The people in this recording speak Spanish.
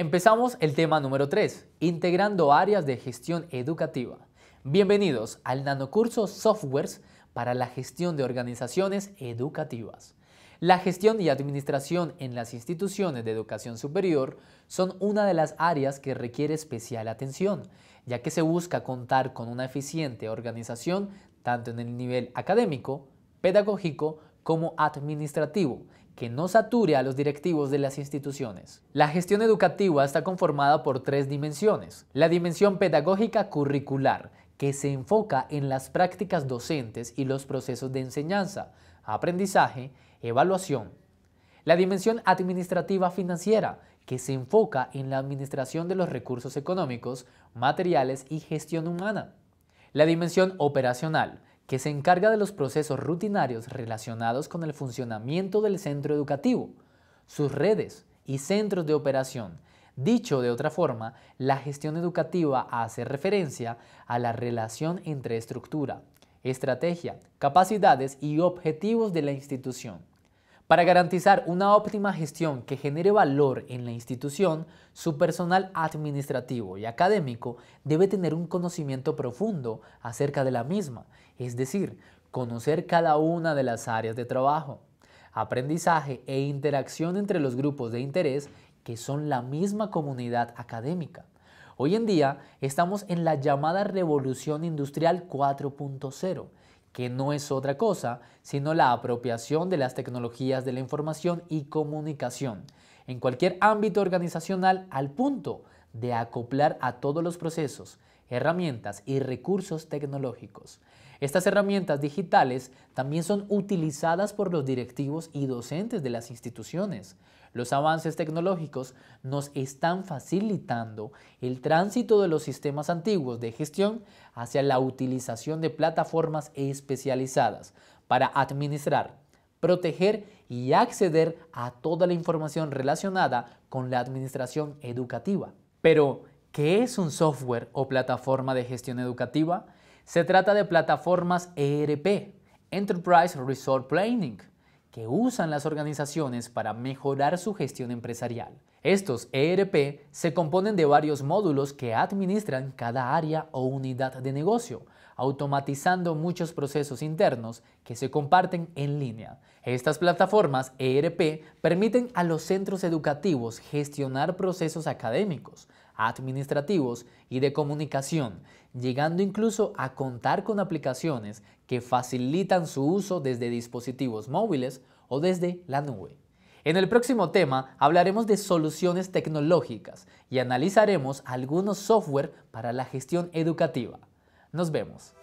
Empezamos el tema número 3, integrando áreas de gestión educativa. Bienvenidos al nanocurso Softwares para la gestión de organizaciones educativas. La gestión y administración en las instituciones de educación superior son una de las áreas que requiere especial atención, ya que se busca contar con una eficiente organización tanto en el nivel académico, pedagógico como administrativo, que no sature a los directivos de las instituciones. La gestión educativa está conformada por tres dimensiones. La dimensión pedagógica curricular, que se enfoca en las prácticas docentes y los procesos de enseñanza, aprendizaje, evaluación. La dimensión administrativa financiera, que se enfoca en la administración de los recursos económicos, materiales y gestión humana. La dimensión operacional, que se encarga de los procesos rutinarios relacionados con el funcionamiento del centro educativo, sus redes y centros de operación. Dicho de otra forma, la gestión educativa hace referencia a la relación entre estructura, estrategia, capacidades y objetivos de la institución. Para garantizar una óptima gestión que genere valor en la institución, su personal administrativo y académico debe tener un conocimiento profundo acerca de la misma, es decir, conocer cada una de las áreas de trabajo, aprendizaje e interacción entre los grupos de interés que son la misma comunidad académica. Hoy en día estamos en la llamada revolución industrial 4.0 que no es otra cosa sino la apropiación de las tecnologías de la información y comunicación en cualquier ámbito organizacional al punto de acoplar a todos los procesos herramientas y recursos tecnológicos. Estas herramientas digitales también son utilizadas por los directivos y docentes de las instituciones. Los avances tecnológicos nos están facilitando el tránsito de los sistemas antiguos de gestión hacia la utilización de plataformas especializadas para administrar, proteger y acceder a toda la información relacionada con la administración educativa. Pero, ¿Qué es un software o plataforma de gestión educativa? Se trata de plataformas ERP, Enterprise Resource Planning, que usan las organizaciones para mejorar su gestión empresarial. Estos ERP se componen de varios módulos que administran cada área o unidad de negocio, automatizando muchos procesos internos que se comparten en línea. Estas plataformas ERP permiten a los centros educativos gestionar procesos académicos, administrativos y de comunicación, llegando incluso a contar con aplicaciones que facilitan su uso desde dispositivos móviles o desde la nube. En el próximo tema hablaremos de soluciones tecnológicas y analizaremos algunos software para la gestión educativa. Nos vemos.